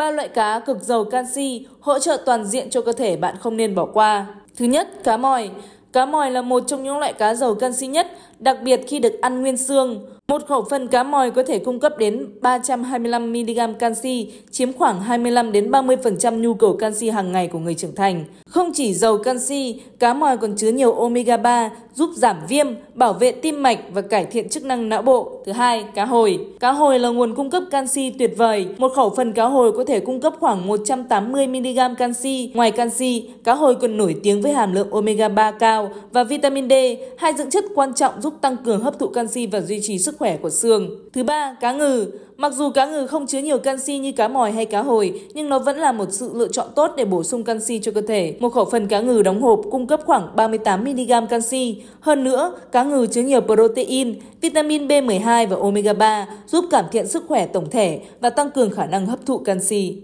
ba loại cá cực giàu canxi hỗ trợ toàn diện cho cơ thể bạn không nên bỏ qua. Thứ nhất, cá mòi. Cá mòi là một trong những loại cá giàu canxi nhất, đặc biệt khi được ăn nguyên xương. Một khẩu phần cá mòi có thể cung cấp đến 325mg canxi, chiếm khoảng 25 đến 30% nhu cầu canxi hàng ngày của người trưởng thành. Không chỉ giàu canxi, cá mòi còn chứa nhiều omega 3 giúp giảm viêm, bảo vệ tim mạch và cải thiện chức năng não bộ. Thứ hai, cá hồi. Cá hồi là nguồn cung cấp canxi tuyệt vời. Một khẩu phần cá hồi có thể cung cấp khoảng 180mg canxi. Ngoài canxi, cá hồi còn nổi tiếng với hàm lượng omega 3 cao cao và vitamin D, hai dưỡng chất quan trọng giúp tăng cường hấp thụ canxi và duy trì sức khỏe của xương. Thứ ba, cá ngừ. Mặc dù cá ngừ không chứa nhiều canxi như cá mòi hay cá hồi, nhưng nó vẫn là một sự lựa chọn tốt để bổ sung canxi cho cơ thể. Một khẩu phần cá ngừ đóng hộp cung cấp khoảng 38mg canxi. Hơn nữa, cá ngừ chứa nhiều protein, vitamin B12 và omega 3 giúp cải thiện sức khỏe tổng thể và tăng cường khả năng hấp thụ canxi.